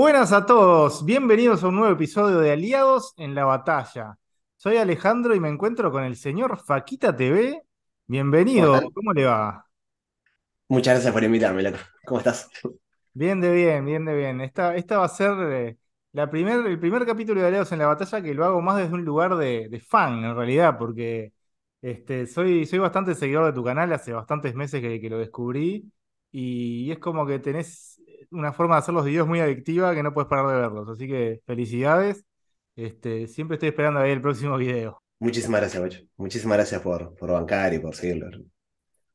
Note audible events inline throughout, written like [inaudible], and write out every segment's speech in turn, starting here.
Buenas a todos, bienvenidos a un nuevo episodio de Aliados en la Batalla. Soy Alejandro y me encuentro con el señor Faquita TV. Bienvenido, ¿Cómo, le va? Muchas gracias por invitarme, loco. ¿Cómo estás? Bien de bien, bien de bien. Esta, va a ser eh, el primer capítulo de Aliados en la Batalla que lo hago más desde un lugar de, fan, en realidad, porque este, soy, bastante seguidor de tu canal, hace bastantes meses que, que lo descubrí y es como que tenés una forma de hacer los videos muy adictiva que no puedes parar de verlos. Así que felicidades. Este, siempre estoy esperando a ver el próximo video. Muchísimas gracias, Bocho. Muchísimas gracias por, por bancar y por seguirlo.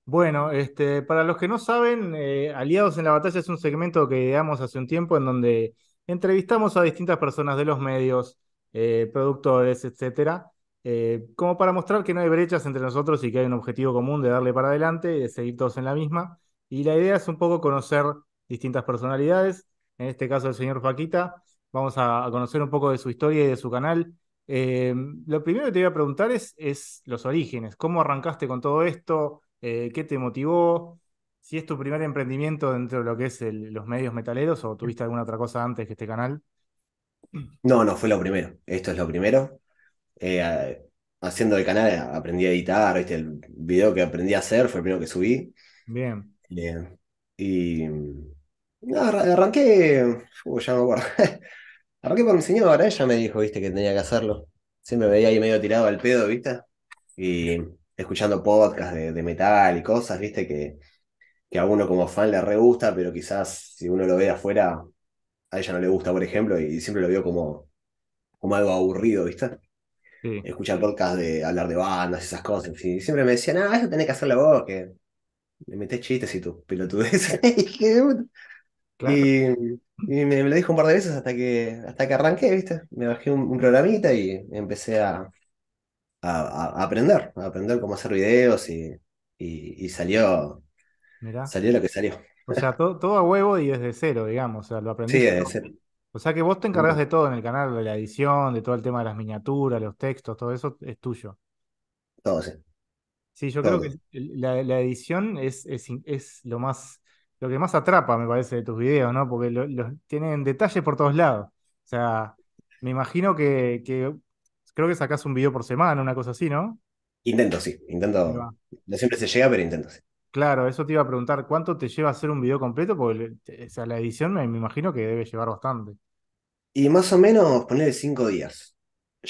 Bueno, este, para los que no saben, eh, Aliados en la Batalla es un segmento que ideamos hace un tiempo en donde entrevistamos a distintas personas de los medios, eh, productores, etcétera, eh, como para mostrar que no hay brechas entre nosotros y que hay un objetivo común de darle para adelante y de seguir todos en la misma. Y la idea es un poco conocer distintas personalidades. En este caso, el señor Faquita, Vamos a, conocer un poco de su historia y de su canal. Em, lo primero que te voy a preguntar es, es los orígenes. ¿Cómo arrancaste con todo esto? Eh, ¿Qué te motivó? Si es tu primer emprendimiento dentro de lo que es los medios metaleros o tuviste alguna otra cosa antes que este canal. No, no, fue lo primero. Esto es lo primero. Eh, haciendo el canal aprendí a editar, ¿viste? el video que aprendí a hacer fue el primero que subí. Bien. Eh, y no, arranqué. Uh, ya no me [laughs] Arranqué por mi señora, ella me dijo, viste, que tenía que hacerlo. Siempre me veía ahí medio tirado al pedo, viste. Y escuchando podcasts de, metal y cosas, viste, que, que a uno como fan le re gusta, pero quizás si uno lo ve afuera, a ella no le gusta, por ejemplo, y siempre lo veo como, como algo aburrido, viste. Escuchar podcasts de hablar de bandas, y esas cosas, Y siempre me decían, ah, eso tenés que hacerlo vos, que le metés chistes y tus pelotudeces. [laughs] Y y, me, lo dijo un par de veces hasta que, hasta que arranqué, ¿viste? Me bajé un, programita y empecé a, a, aprender, a aprender cómo hacer videos y, salió, salió lo que salió. O sea, todo, a huevo y desde cero, digamos, o sea, lo aprendí Sí, desde cero. O sea que vos te encargas de todo en el canal, de la edición, de todo el tema de las miniaturas, los textos, todo eso es tuyo. Todo, sí. Sí, yo creo que la, edición es, es, lo más lo que más atrapa, me parece, de tus videos, ¿no? Porque los tienen detalles por todos lados. O sea, me imagino que, creo que sacas un video por semana, una cosa así, ¿no? Intento, sí, intento. No siempre se llega, pero intento, sí. Claro, eso te iba a preguntar, ¿cuánto te lleva hacer un video completo? Porque o sea, la edición me, imagino que debe llevar bastante. Y más o menos, poner cinco días.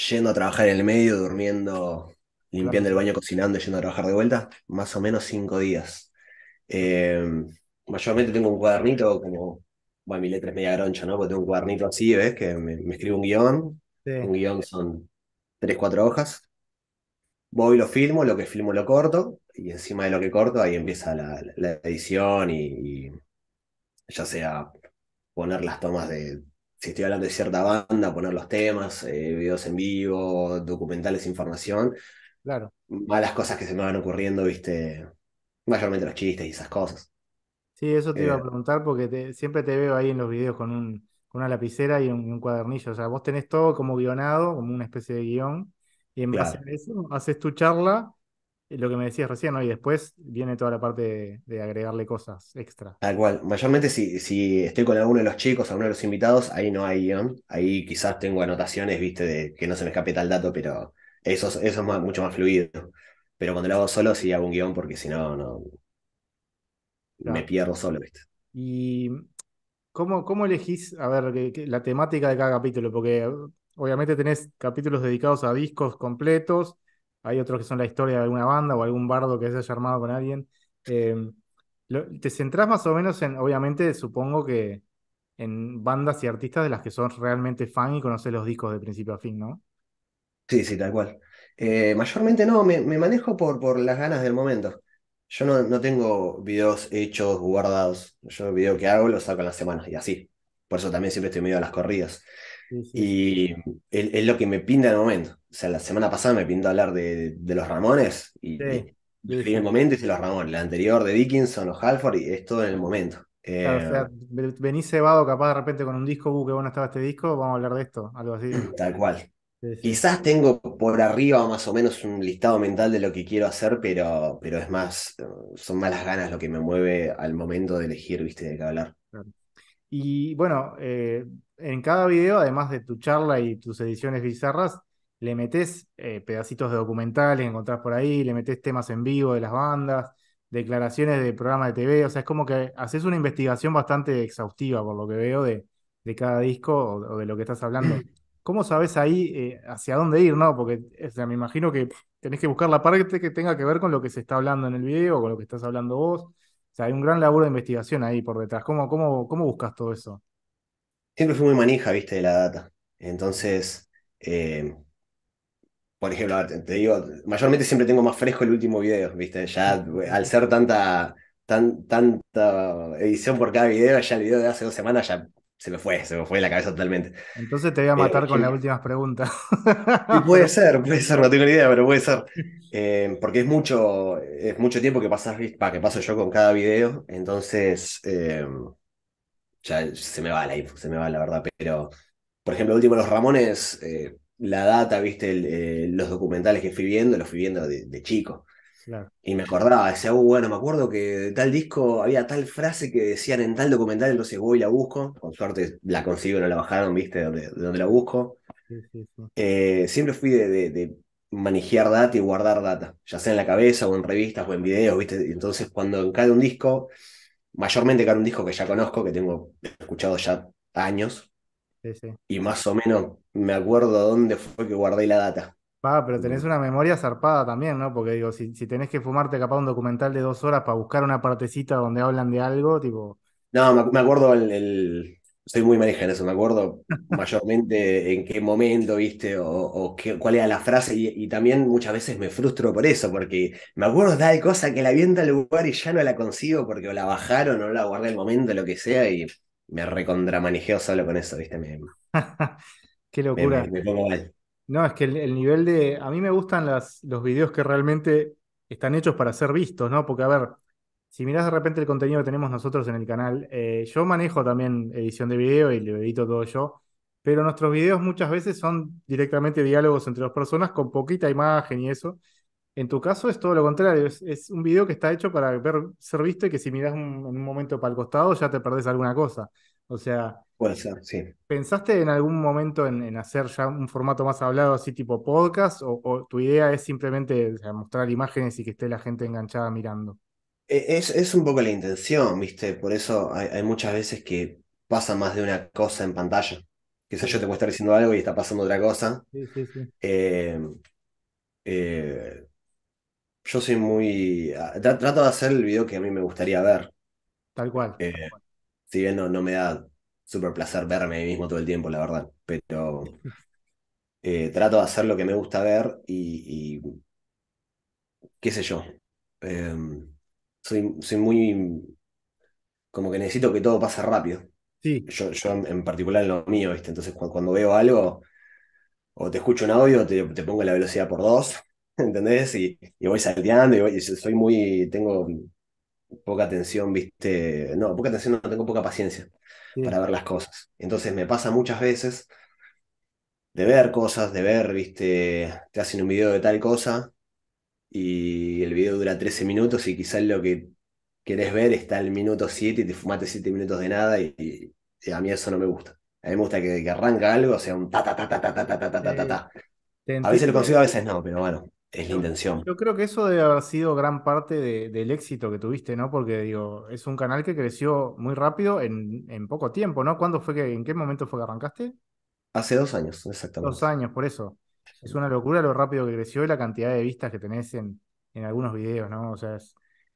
Yendo a trabajar en el medio, durmiendo, limpiando el baño, cocinando, yendo a trabajar de vuelta. Más o menos cinco días. Eh, mayormente tengo un cuadernito como, bueno, mi letra es media groncha, ¿no? Porque tengo un cuadernito así, ¿ves? Que me, escribo un guión, un guión son tres, cuatro hojas, voy y lo filmo, lo que filmo lo corto, y encima de lo que corto ahí empieza la, edición y, ya sea poner las tomas de, si estoy hablando de cierta banda, poner los temas, eh, videos en vivo, documentales, información. Claro. Malas cosas que se me van ocurriendo, viste, mayormente los chistes y esas cosas. Sí, eso te iba a eh, preguntar porque siempre te veo ahí en los videos con, un, una lapicera y un, cuadernillo. O sea, vos tenés todo como guionado, como una especie de guión, y en base a eso haces tu charla, eh, lo que me decías recién, ¿no? Y después viene toda la parte de, agregarle cosas extra. Tal cual. Mayormente si, si estoy con alguno de los chicos, alguno de los invitados, ahí no hay guión. Ahí quizás tengo anotaciones, viste, de que no se me escape tal dato, pero eso, es mucho más fluido. Pero cuando lo hago solo sí hago un guión porque si no, no, me pierdo solo, ¿viste? Y ¿Cómo, ¿Cómo, elegís, a ver, la temática de cada capítulo? Porque obviamente tenés capítulos dedicados a discos completos, hay otros que son la historia de alguna banda o algún bardo que se haya armado con alguien. Em, ¿Te centrás más o menos en, obviamente, supongo que en bandas y artistas de las que son realmente fan y conoces los discos de principio a fin, ¿no? Sí, sí, tal cual. Eh, mayormente no, me, manejo por, por las ganas del momento. Yo no, tengo videos hechos, guardados. Yo el video que hago lo saco en las semanas y así. Por eso también siempre estoy medio a las corridas. Y es, lo que me pinta en el momento. O sea, la semana pasada me pintó hablar de, los Ramones y, en el momento hice los Ramones. La anterior de Dickinson o Halford y es todo en el momento. o sea, eh, venís cebado capaz de repente con un disco, uh, qué bueno estaba este disco, vamos a hablar de esto, algo así. [clears throat] Tal cual. Quizás tengo por arriba más o menos un listado mental de lo que quiero hacer, pero, pero es más, son malas ganas lo que me mueve al momento de elegir, viste, de qué hablar. Y bueno, eh, en cada video, además de tu charla y tus ediciones bizarras, le metes eh, pedacitos de documentales, encontrás por ahí, le metes temas en vivo de las bandas, declaraciones de programas de TV, o sea, es como que haces una investigación bastante exhaustiva, por lo que veo, de, de cada disco o de lo que estás hablando. [clears throat] ¿cómo sabes ahí eh, hacia dónde ir, no? Porque o sea, me imagino que tenés que buscar la parte que tenga que ver con lo que se está hablando en el video, con lo que estás hablando vos. O sea, hay un gran laburo de investigación ahí por detrás. ¿Cómo, cómo, cómo buscas todo eso? Siempre fui muy manija, viste, de la data. Entonces, eh, por ejemplo, te digo, mayormente siempre tengo más fresco el último video, viste, ya [laughs] al ser tanta, tanta edición por cada video, ya el video de hace dos semanas ya se me fue, se me fue la cabeza totalmente. Entonces te voy a eh, matar con las eh, últimas preguntas. puede [laughs] ser, puede ser, no tengo ni idea, pero puede ser. Eh, porque es mucho, es mucho tiempo que, pasas, que paso yo con cada video, entonces ya se me va la info, se me va la verdad. Pero, por ejemplo, último Los Ramones, la data, viste, los documentales que fui viendo, los fui viendo de chico. Y me acordaba, decía, uh, bueno, me acuerdo que de tal disco había tal frase que decían en tal documental, entonces voy y la busco. Con suerte la consigo, no la bajaron, viste, de donde, la busco. Eh, siempre fui de, de, de, manejar data y guardar data, ya sea en la cabeza o en revistas o en videos, viste. Entonces, cuando cae un disco, mayormente cae un disco que ya conozco, que tengo escuchado ya años, y más o menos me acuerdo dónde fue que guardé la data pero tenés una memoria zarpada también, ¿no? Porque digo, si, tenés que fumarte capaz un documental de dos horas para buscar una partecita donde hablan de algo, tipo. No, me, acuerdo el, Soy muy maneja en eso, me acuerdo mayormente [laughs] en qué momento, ¿viste? O, cuál era la frase, y, también muchas veces me frustro por eso, porque me acuerdo de tal cosa que la vi en tal lugar y ya no la consigo porque o la bajaron o la guardé el momento, lo que sea, y me manejeo solo con eso, ¿viste? Me, [laughs] qué locura. me pongo mal. No, es que el, nivel de. A mí me gustan los videos que realmente están hechos para ser vistos, ¿no? Porque, a ver, si mirás de repente el contenido que tenemos nosotros en el canal, eh, yo manejo también edición de video y lo edito todo yo, pero nuestros videos muchas veces son directamente diálogos entre dos personas con poquita imagen y eso. En tu caso es todo lo contrario, es, un video que está hecho para ser visto y que si miras en un momento para el costado ya te perdés alguna cosa. O sea, Puede ser, sí. ¿pensaste en algún momento en, hacer ya un formato más hablado, así tipo podcast, o, tu idea es simplemente mostrar imágenes y que esté la gente enganchada mirando? Eh, es, un poco la intención, ¿viste? Por eso hay, muchas veces que pasa más de una cosa en pantalla. Quizás yo te puedo estar diciendo algo y está pasando otra cosa. Sí, sí, sí. Eh, eh, yo soy muy... Ah, trato de hacer el video que a mí me gustaría ver. Tal cual. tal cual si bien no, me da súper placer verme a mí mismo todo el tiempo, la verdad, pero eh, trato de hacer lo que me gusta ver y, qué sé yo. Em, soy, soy muy... como que necesito que todo pase rápido. Sí. Yo, yo en, particular lo mío, ¿viste? Entonces cuando, veo algo, o te escucho un audio, te, te pongo la velocidad por dos, [laughs] ¿entendés? Y, voy salteando, y, voy, soy muy, tengo poca atención, viste, no, poca atención, no tengo poca paciencia para ver las cosas. Entonces me pasa muchas veces de ver cosas, de ver, viste, te hacen un video de tal cosa y el video dura 13 minutos y quizás lo que querés ver está el minuto 7 y te fumaste 7 minutos de nada y, a mí eso no me gusta. A mí me gusta que, que arranca algo, o sea, un ta ta ta ta ta ta ta ta ta ta ta. A veces lo consigo, a veces no, pero bueno es la intención. Yo creo que eso debe haber sido gran parte del éxito que tuviste, ¿no? Porque digo, es un canal que creció muy rápido en, poco tiempo, ¿no? ¿Cuándo fue que, en qué momento fue que arrancaste? Hace dos años, exactamente. Dos años, por eso. Es una locura lo rápido que creció y la cantidad de vistas que tenés en, en algunos videos, ¿no? O sea,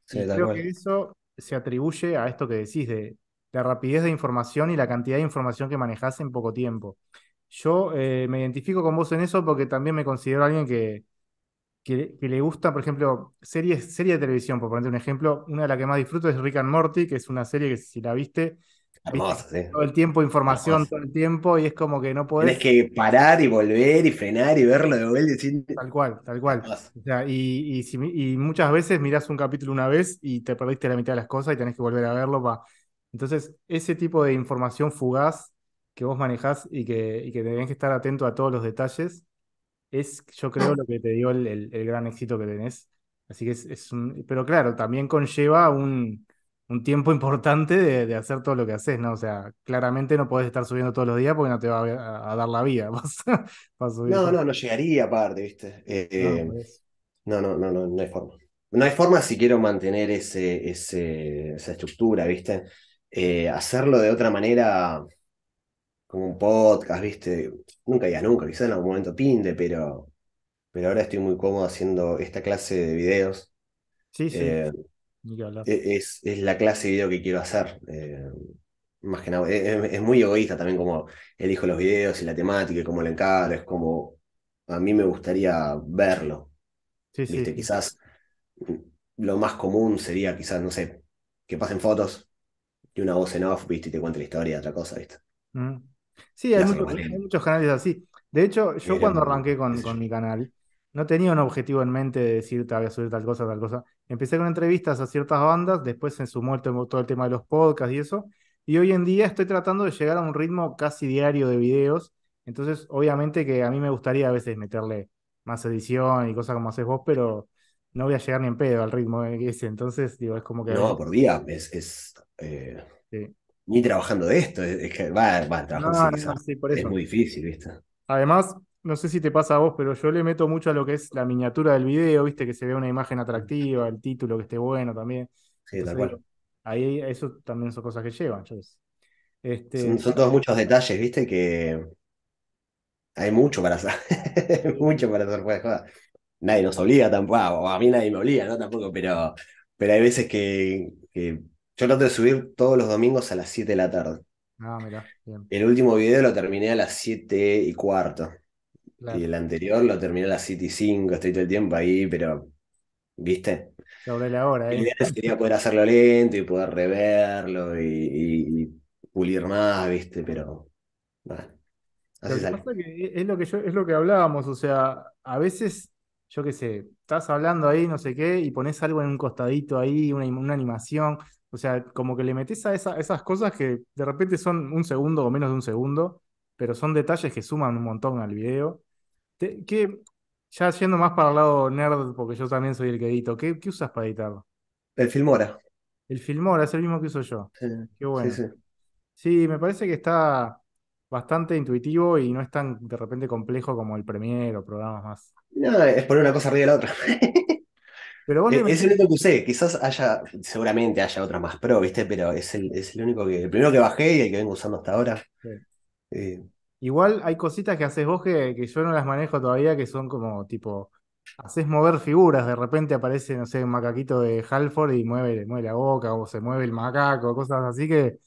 creo que eso se atribuye a esto que decís de la rapidez de información y la cantidad de información que manejás en poco tiempo. Yo eh, me identifico con vos en eso porque también me considero alguien que, que, le gusta, por ejemplo, series, serie de televisión, por ponerte un ejemplo, una de las que más disfruto es Rick and Morty, que es una serie que si la viste, Todo el tiempo, información todo el tiempo, y es como que no puedes Tienes que parar y volver y frenar y verlo de vuelta. Tal cual, tal cual. y, muchas veces mirás un capítulo una vez y te perdiste la mitad de las cosas y tenés que volver a verlo. Entonces, ese tipo de información fugaz que vos manejás y que, y que tenés que estar atento a todos los detalles, es, yo creo, ah. lo que te dio el, gran éxito que tenés. Así que es, Pero claro, también conlleva un, tiempo importante de, hacer todo lo que haces, ¿no? O sea, claramente no podés estar subiendo todos los días porque no te va a, dar la vida [laughs] No, no, no llegaría aparte, ¿viste? Eh, pues. no, no, no, no, no, hay forma. No hay forma si quiero mantener ese, ese esa estructura, ¿viste? Eh, hacerlo de otra manera, como un podcast, ¿viste? nunca ya nunca, quizás en algún momento pinte, pero, pero ahora estoy muy cómodo haciendo esta clase de videos. Sí, sí. Eh, e-, es, es, la clase de video que quiero hacer. Eh, más que nada, es, muy egoísta también como elijo los videos y la temática y cómo lo encargo, es como a mí me gustaría verlo. ¿Viste? Quizás lo más común sería quizás, no sé, que pasen fotos y una voz en off, ¿viste? Y te cuente la historia, otra cosa, ¿viste? Mm. Sí, hay, muchos canales así. De hecho, yo cuando arranqué con, mi canal, no tenía un objetivo en mente de decir te voy a subir tal cosa, tal cosa. Empecé con entrevistas a ciertas bandas, después se sumó el todo el tema de los podcasts y eso. Y hoy en día estoy tratando de llegar a un ritmo casi diario de videos. Entonces, obviamente que a mí me gustaría a veces meterle más edición y cosas como haces vos, pero no voy a llegar ni en pedo al ritmo ese. Entonces, digo, es como que. No, por día, es. es eh, ni trabajando de esto, es que va, va trabajar. es muy difícil, ¿viste? Además, no sé si te pasa a vos, pero yo le meto mucho a lo que es la miniatura del video, ¿viste? Que se vea una imagen atractiva, el título que esté bueno también. Sí, tal Ahí eso también son cosas que llevan, este... son, todos muchos detalles, ¿viste? Que hay mucho para hacer, [laughs] mucho para hacer fuera pues, Nadie nos obliga tampoco, a mí nadie me obliga, ¿no? Tampoco, pero, pero hay veces que yo trato de subir todos los domingos a las 7 de la tarde. Ah, mira, El último video lo terminé a las 7 y cuarto. Y el anterior lo terminé a las 7 y 5, estoy todo el tiempo ahí, pero, ¿viste? Sobre la hora, ¿eh? El sería poder hacerlo lento y poder reverlo y, pulir más, ¿viste? Pero, es, lo que yo, es lo que hablábamos, o sea, a veces, yo qué sé, estás hablando ahí, no sé qué, y pones algo en un costadito ahí, una, animación. O sea, como que le metes a esas cosas que de repente son un segundo o menos de un segundo, pero son detalles que suman un montón al video. ya yendo más para el lado nerd, porque yo también soy el que edito, ¿qué, qué usas para editarlo? El Filmora. El Filmora es el mismo que uso yo. Sí, Qué bueno. Sí, sí. sí, me parece que está, bastante intuitivo y no es tan de repente complejo como el premier o programas más. No, es poner una cosa arriba de la otra. [laughs] Pero es, el único que usé, quizás haya, seguramente haya otras más pro, ¿viste? Pero es el, único que, el primero que bajé y el que vengo usando hasta ahora. Eh, Igual hay cositas que haces vos que, yo no las manejo todavía, que son como tipo, haces mover figuras, de repente aparece, no sé, un macaquito de Halford y mueve, mueve la boca o se mueve el macaco, cosas así que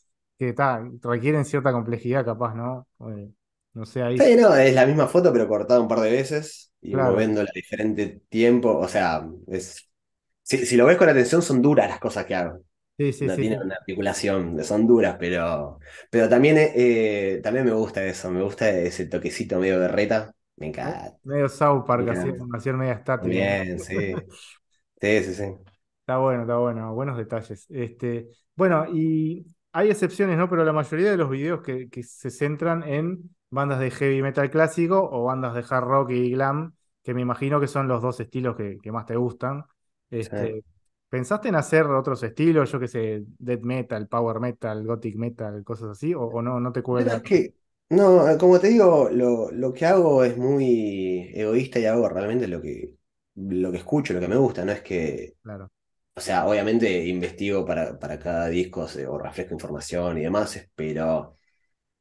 que requieren cierta complejidad, capaz, ¿no? Eh, no sé, ahí. no, es la misma foto, pero cortada un par de veces y moviendo moviéndola a diferente tiempo. O sea, es. Si, lo ves con atención, son duras las cosas que hago. Sí, sí, no sí. tienen una articulación, son duras, pero, pero también, eh, eh, también me gusta eso, me gusta ese toquecito medio de reta, me encanta. Medio South Park, así, formación media estática. Bien, [laughs] sí. sí, sí, sí. Está bueno, está bueno, buenos detalles. Este, bueno, y hay excepciones, ¿no? Pero la mayoría de los videos que, se centran en bandas de heavy metal clásico o bandas de hard rock y glam, que me imagino que son los dos estilos que, más te gustan. Este, ¿Pensaste en hacer otros estilos, yo qué sé, death metal, power metal, gothic metal, cosas así? ¿O, no, no te cuela? Es que, no, como te digo, lo, lo, que hago es muy egoísta y hago realmente lo que, lo que escucho, lo que me gusta, no es que... Claro o sea, obviamente investigo para, para cada disco o refresco información y demás, pero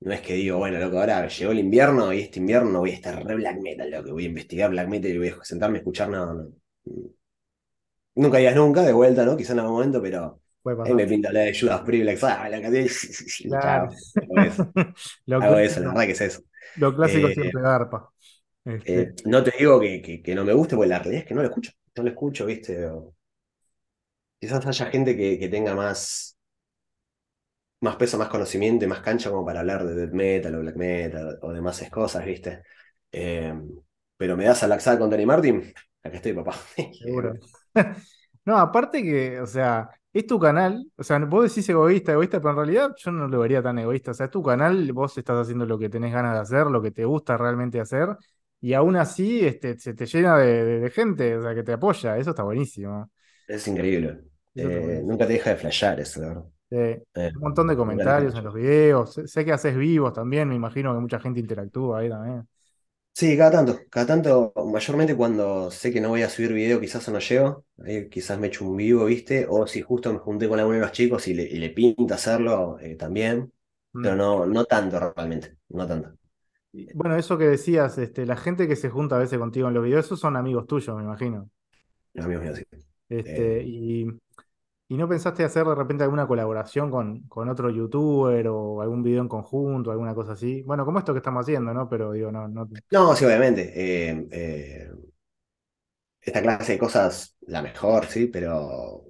no es que digo, bueno, loco, ahora llegó el invierno y este invierno voy a estar re black metal, loco. voy a investigar black metal y voy a sentarme a escuchar nada. No, Nunca digas nunca, de vuelta, ¿no? Quizá en algún momento, pero ahí me pinta la de Judas Privilege, ah, la claro. Hago [laughs] la verdad que es eso. Lo clásico eh, siempre garpa. Eh, este. no te digo que, que, no me guste, porque la realidad es que no lo escucho. No lo escucho, ¿viste? quizás haya gente que, tenga más, más peso, más conocimiento y más cancha como para hablar de death metal o black metal o demás cosas, ¿viste? Eh, pero me das a laxar con Danny Martin, acá estoy, papá. Seguro. [laughs] no, aparte que, o sea, es tu canal, o sea, vos decís egoísta, egoísta, pero en realidad yo no lo vería tan egoísta, o sea, es tu canal, vos estás haciendo lo que tenés ganas de hacer, lo que te gusta realmente hacer, y aún así este, se te llena de gente, o sea, que te apoya, eso está buenísimo. Es increíble. Eh, nunca te deja de flashear eso, la verdad. Eh, un montón de comentarios en los videos. Sé, que haces vivos también, me imagino que mucha gente interactúa ahí también. Sí, cada tanto, cada tanto, mayormente cuando sé que no voy a subir video, quizás no llego, ahí quizás me echo un vivo, ¿viste? O si justo me junté con alguno de los chicos y le, pinta hacerlo eh, también, mm. pero no, no tanto realmente, no tanto. Bueno, eso que decías, este, la gente que se junta a veces contigo en los videos, esos son amigos tuyos, me imagino. Los amigos míos, sí. Este, y ¿Y no pensaste hacer de repente alguna colaboración con, con otro youtuber o algún video en conjunto, alguna cosa así? Bueno, como esto que estamos haciendo, ¿no? Pero digo, no. No, no sí, obviamente. Eh, eh, esta clase de cosas, la mejor, sí, pero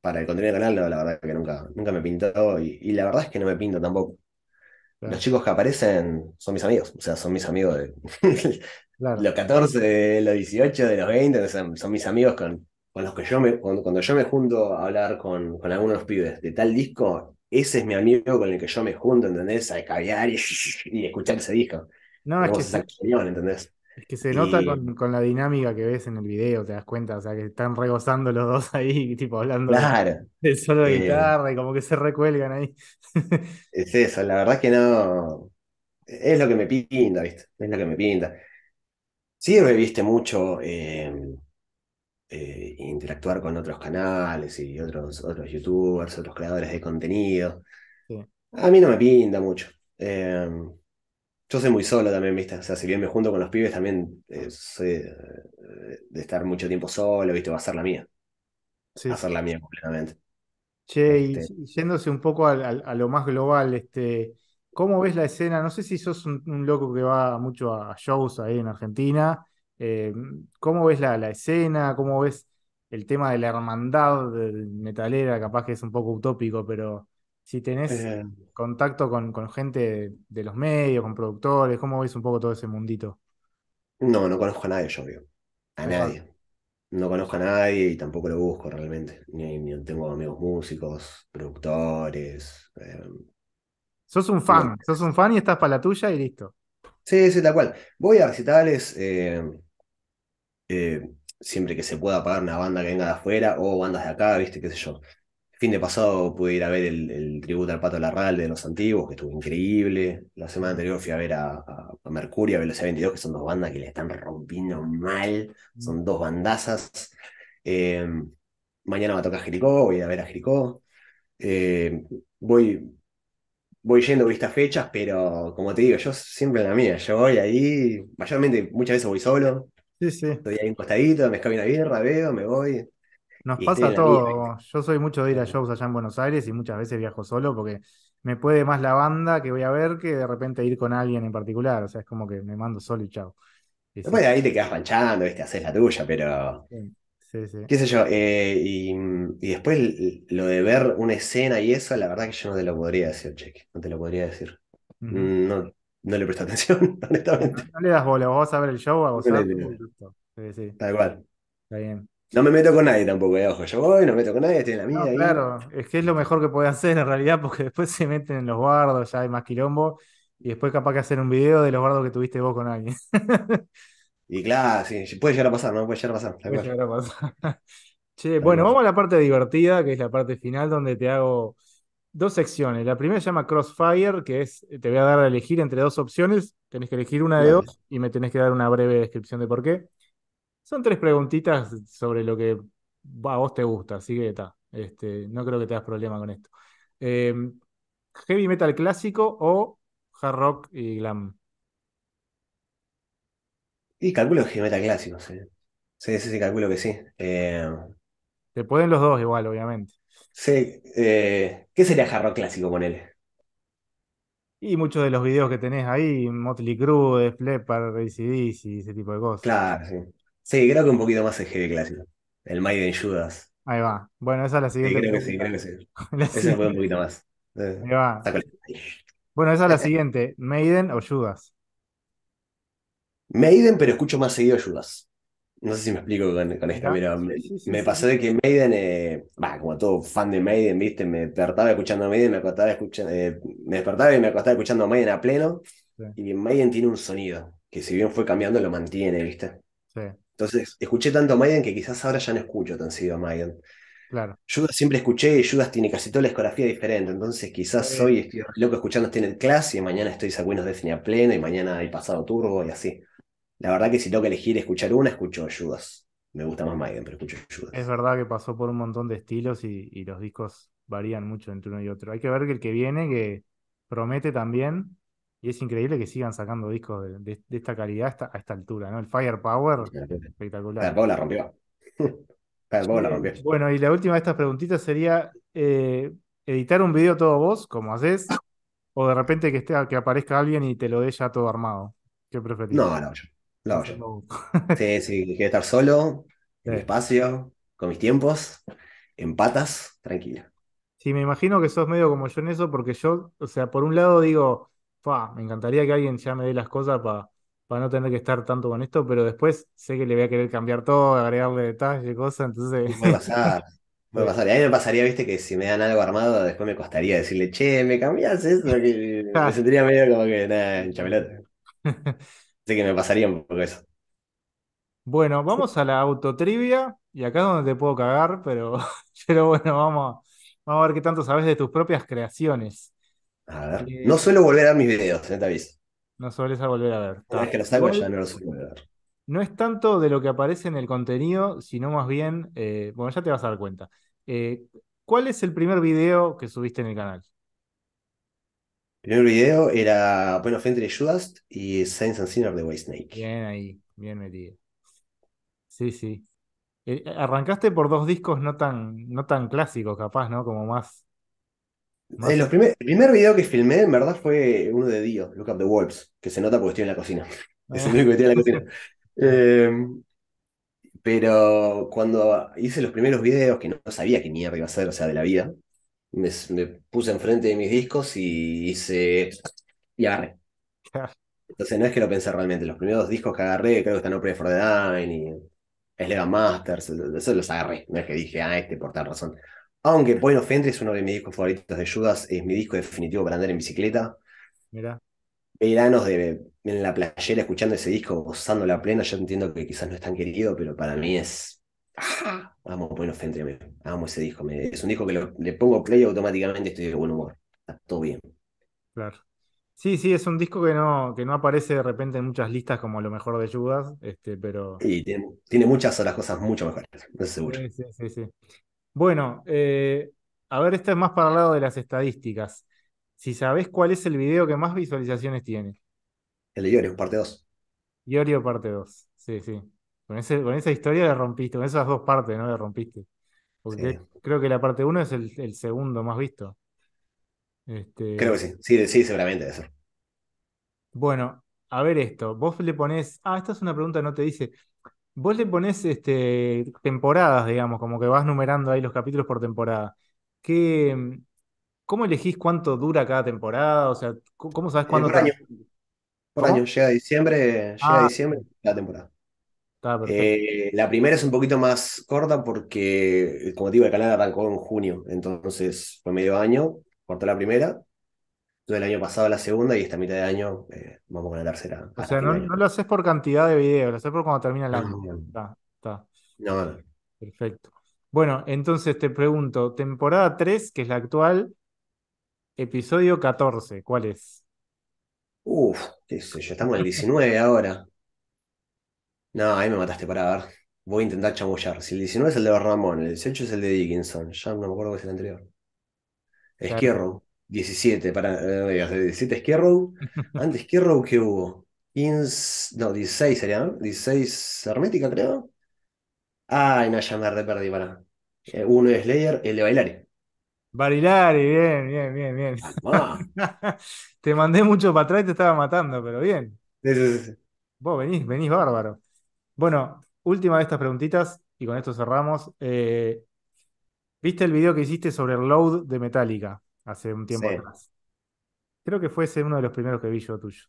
para el contenido del canal, no, la verdad que nunca, nunca me pintó y, la verdad es que no me pinto tampoco. Los chicos que aparecen son mis amigos, o sea, son mis amigos de [laughs] los 14, de los 18, de los 20, son mis amigos con, con los que yo me, cuando, yo me junto a hablar con, con algunos pibes de tal disco, ese es mi amigo con el que yo me junto, ¿entendés? A caviar y, [laughs] escuchar ese disco. No, es que, se, nota con, la dinámica que ves en el video, te das cuenta, o sea, que están regozando los dos ahí, [laughs] tipo hablando claro. de solo guitarra y como que se recuelgan ahí. [laughs] es eso, la verdad que no. Es lo que me pinta, ¿viste? Es lo que me pinta. Sí, viste mucho. Eh, eh, interactuar con otros canales y otros, otros youtubers, otros creadores de contenido. A mí no me pinta mucho. Eh, yo soy muy solo también, ¿viste? O sea, si bien me junto con los pibes, también eh, soy eh, de estar mucho tiempo solo, ¿viste? Va a ser la mía. Va a ser la mía completamente. Che, y este yéndose un poco a, lo más global, este, ¿cómo ves la escena? No sé si sos un loco que va mucho a shows ahí en Argentina, eh, ¿Cómo ves la, escena? ¿Cómo ves el tema de la hermandad metalera? Capaz que es un poco utópico, pero si tenés eh. contacto con, gente de los medios, con productores, ¿cómo ves un poco todo ese mundito? No, no conozco a nadie, yo creo. A nadie. No conozco a nadie y tampoco lo busco realmente. Ni, tengo amigos músicos, productores. Eh. Sos un fan, sos un fan y estás para la tuya y listo. Sí, es tal cual. Voy a recitales. Eh, siempre que se pueda pagar una banda que venga de afuera o bandas de acá, viste, qué sé yo. fin de pasado pude ir a ver el, tributo al Pato Larral de los antiguos, que estuvo increíble. La semana anterior fui a ver a, Mercurio, a Velocidad 22, que son dos bandas que le están rompiendo mal, mm. son dos bandazas. Eh, mañana va a tocar Jericó, voy a ver a Jericó. Eh, voy, voy yendo por estas fechas, pero como te digo, yo siempre en la mía, yo voy ahí, mayormente muchas veces voy solo, Sí, sí. Estoy ahí encostadito, me escabe una birra, veo, me voy. Nos pasa todo. Yo soy mucho de ir a shows allá en Buenos Aires y muchas veces viajo solo porque me puede más la banda que voy a ver que de repente ir con alguien en particular. O sea, es como que me mando solo y chao. Después ahí te quedas manchando, ¿viste? haces la tuya, pero. Sí. Sí, qué sé yo, eh, y, después lo de ver una escena y eso, la verdad que yo no te lo podría decir, cheque, no te lo podría decir. No, no le presta [laughs] atención, honestamente. No, le das bola, vos vas a ver el show, a vos no sí, sí. igual Está bien. No me meto con nadie tampoco, eh, ojo, yo voy, no me meto con nadie, estoy en la mía. claro, es que es lo mejor que puede hacer en realidad, porque [laughs] después se meten en los bardos, ya hay más quilombo, y después capaz que hacer un video de los bardos que tuviste vos con alguien. y claro, sí, puede llegar a pasar, ¿no? Puede llegar a pasar. Puede llegar a pasar. [laughs] che, bueno, vamos a la parte divertida, que es la parte final, donde te hago dos secciones. La primera se llama Crossfire, que es, te voy a dar a elegir entre dos opciones. Tenés que elegir una de dos y me tenés que dar una breve descripción de por qué. Son tres preguntitas sobre lo que a vos te gusta, así que está. Este, no creo que te das problema con esto. Em, ¿Heavy metal clásico o hard rock y glam? Y calculo heavy metal clásico, sí. Sí, sí, sí calculo que sí. Eh... Te pueden los dos igual, obviamente. Sí, eh, ¿qué sería jarro clásico con él? Y muchos de los videos que tenés ahí, Motley Crue, Def para ACDC y ese tipo de cosas. Claro, sí. Sí, creo que un poquito más es heavy clásico. El Maiden Judas. Ahí va. Bueno, esa es la siguiente. creo que sí, creo que sí. fue [laughs] un poquito más. Ahí va. Bueno, esa es la siguiente. ¿Maiden o Judas? Maiden, pero escucho más seguido Judas. No sé si me explico con, esto, pero me, pasó de que Maiden, eh, como todo fan de Maiden, viste, me despertaba escuchando a Maiden, me, acostaba escuchando, eh, me despertaba y me acostaba escuchando a Maiden a pleno. Y Maiden tiene un sonido que, si bien fue cambiando, lo mantiene, viste. Entonces, escuché tanto a Maiden que quizás ahora ya no escucho tan seguido a Maiden. Claro. Judas siempre escuché y Judas tiene casi toda la escografía diferente. Entonces, quizás hoy estoy loco escuchando tiene este clase, y mañana estoy Sacuinos de Cine a pleno y mañana hay pasado turbo y así. La verdad que si tengo que elegir escuchar una, escucho Judas. Me gusta más Maiden, pero escucho Judas. Es verdad que pasó por un montón de estilos y, los discos varían mucho entre uno y otro. Hay que ver que el que viene, que promete también, y es increíble que sigan sacando discos de, esta calidad a esta altura, ¿no? El Firepower, espectacular. Firepower la rompió. [laughs] la rompió. Bueno, y la última de estas preguntitas sería, eh, ¿editar un video todo vos, como haces? ¿O de repente que, esté, que aparezca alguien y te lo dé ya todo armado? ¿Qué preferís? No, no, yo, sí, sí, quiero estar solo, [laughs] en espacio, con mis tiempos, en patas, tranquila. Sí, me imagino que sos medio como yo en eso, porque yo, o sea, por un lado digo, me encantaría que alguien ya me dé las cosas para no tener que estar tanto con esto, pero después sé que le voy a querer cambiar todo, agregarle detalles y cosas, entonces... Puede [laughs] pasar, puede pasar. Y a mí me pasaría, viste, que si me dan algo armado, después me costaría decirle, che, ¿me cambias eso? [laughs] me sentiría medio como que, nada, chamelote que me pasaría un poco eso. Bueno, vamos a la autotrivia. Y acá es donde te puedo cagar, pero, [laughs] pero bueno, vamos, a ver qué tanto sabes de tus propias creaciones. Eh, no suelo volver a mis videos, eh, te aviso. No sueles a volver a ver. Una que los hago ya no los suelo a ver. No es tanto de lo que aparece en el contenido, sino más bien, eh, bueno, ya te vas a dar cuenta. ¿Cuál es el primer video que subiste en el canal? primer video era Bueno Fentre Judas y Saints and Sinners de White Snake. Bien ahí, bien metido. Sí, sí. Eh, eh, arrancaste por dos discos no tan, no tan clásicos, capaz, ¿no? Como más. Eh, primer, el primer video que filmé, en verdad, fue uno de Dio, Look Up the Wolves, que se nota porque estoy en la cocina. Ah. Es el único que estoy en la cocina. [laughs] Em, pero cuando hice los primeros videos, que no sabía qué mierda iba a ser, o sea, de la vida, me, puse enfrente de mis discos y hice. y agarré. [laughs] Entonces no es que lo pensé realmente. Los primeros discos que agarré, creo que están Open for the Dine y Slevan Masters, eso los agarré. No es que dije, ah, este por tal razón. Aunque Point of Entry es uno de mis discos favoritos de Judas, es mi disco definitivo para andar en bicicleta. Mira. Veranos de, en la playera escuchando ese disco, gozando la plena, yo entiendo que quizás no es tan querido, pero para mí es Vamos, amo Point of Amo ese disco. es un disco que le pongo play y automáticamente estoy de buen humor. Está todo bien. Claro. Sí, sí, es un disco que no, que no aparece de repente en muchas listas como lo mejor de Judas, este, pero. Y tiene, tiene muchas otras cosas mucho mejores, no seguro. Sí, sí, sí, Bueno, eh, a ver, este es más para el lado de las estadísticas. Si sabes cuál es el video que más visualizaciones tiene. El de Iorio, parte 2. Iorio, parte 2, sí, sí. Con, esa historia la rompiste, con esas dos partes, ¿no? la rompiste. Porque creo que la parte uno es el, segundo más visto. Este, creo que sí, sí, sí, seguramente eso. Bueno, a ver esto. Vos le ponés. Ah, esta es una pregunta, no te dice. Vos le ponés este, temporadas, digamos, como que vas numerando ahí los capítulos por temporada. ¿Qué, ¿Cómo elegís cuánto dura cada temporada? O sea, ¿cómo sabes eh, cuándo? Por Por año, llega a diciembre, llega ah. diciembre la temporada. Ah, eh, la primera es un poquito más corta porque, como digo, el canal arrancó en junio, entonces fue medio año, cortó la primera, el año pasado la segunda y esta mitad de año eh, vamos con la tercera. O sea, no, lo haces por cantidad de videos, lo haces por cuando termina el año. está, No, Perfecto. Bueno, entonces te pregunto, temporada 3, que es la actual, episodio 14, ¿cuál es? Uf, qué sé estamos en el 19 ahora. No, ahí me mataste para ver. Voy a intentar chamullar. Si el 19 es el de Ramón, el 18 es el de Dickinson. Ya no me acuerdo cuál es el anterior. Claro. 17, para. Eh, 17 Esquierro. Antes Esquierro que hubo. no, 16 sería, ¿no? 16 Hermética, creo. Ay, no, ya me perdí, para. Eh, uno es Slayer, el de Bailari. bailari bien, bien, bien, bien. Ah, [laughs] te mandé mucho para atrás y te estaba matando, pero bien. Sí, sí, Vos venís, venís bárbaro. Bueno, última de estas preguntitas y con esto cerramos. Eh, ¿Viste el video que hiciste sobre el load de Metallica hace un tiempo atrás? Creo que fue ese uno de los primeros que vi yo tuyo.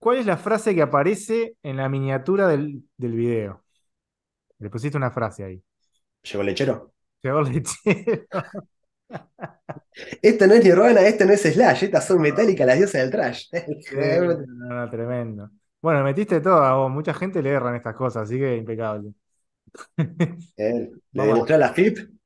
¿Cuál es la frase que aparece en la miniatura del, del video? Le pusiste una frase ahí. ¿Llegó lechero? Llegó el lechero. [laughs] Esto no es Nirvana, esto no es Slash, estas son Metallica, las diosas del trash. tremendo. Bueno, metiste todo. vos. Mucha gente le erran estas cosas, así que impecable. Me [laughs] eh, le la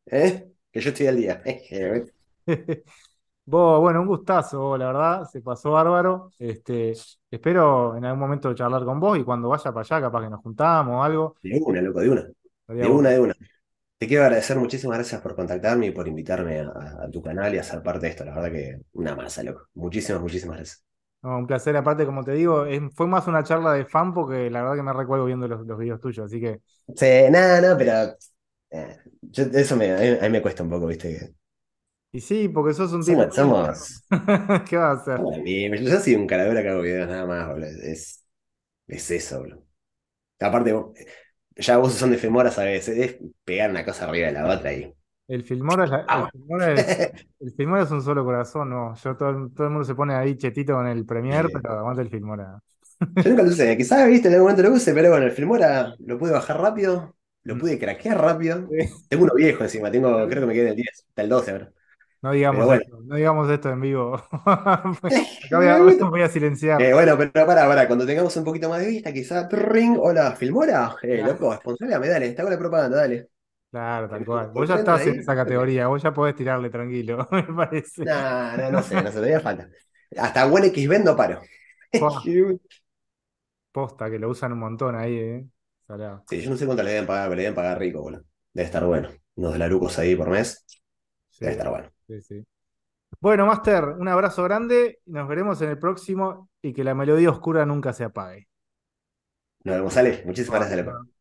eh, que yo estoy al día. [laughs] bueno, un gustazo, la verdad. Se pasó bárbaro. Este, espero en algún momento charlar con vos y cuando vaya para allá, capaz que nos juntamos o algo. De una, loco, de una. De una, de una. Te quiero agradecer, muchísimas gracias por contactarme y por invitarme a, a tu canal y a ser parte de esto. La verdad que una masa, loco. Muchísimas, muchísimas gracias un placer, aparte, como te digo, fue más una charla de fan porque la verdad que me recuerdo viendo los, videos tuyos, así que. Sí, nada, no, no, pero. Eh, eso me, a, mí, me cuesta un poco, viste. Y sí, porque sos un tema. tipo. Somos. [laughs] ¿Qué vas a hacer? yo soy un caradura que hago videos nada más, boludo. Es, es eso, boludo. Aparte, ya vos sos de a sabes, es pegar una cosa arriba de la otra y el Filmora, es, ah, [laughs] el Filmora un solo corazón, no. Yo todo, el mundo se pone ahí chetito con el Premier, pero aguanta el Filmora. Yo nunca lo usé, [laughs] quizás viste en algún momento lo use, pero bueno, el Filmora lo pude bajar rápido, lo mm. pude craquear rápido. Tengo uno viejo encima, tengo, creo que me quedé del el 10, hasta el 12 No digamos, esto, no digamos esto en vivo. [laughs] Acá voy, a, voy a silenciar. Eh, bueno, pero para, para, cuando tengamos un poquito más de vista, quizás ring, hola, Filmora, eh, loco, esponsoría, me dale, está con la propaganda, dale. Claro, tal cual. Vos ya estás en esa categoría, vos ya podés tirarle tranquilo, [laughs] me parece. No, no, no sé, no se todavía falta. Hasta buen X no paro. [laughs] Posta, que lo usan un montón ahí, ¿eh? Sí, yo no sé cuánto le deben pagar, pero le deben pagar rico, boludo. Debe estar bueno. Unos larucos ahí por mes. debe estar bueno. Sí, sí. Bueno, Master, un abrazo grande. Nos veremos en el próximo y que la melodía oscura nunca se apague. Nos vemos, Ale. Muchísimas gracias,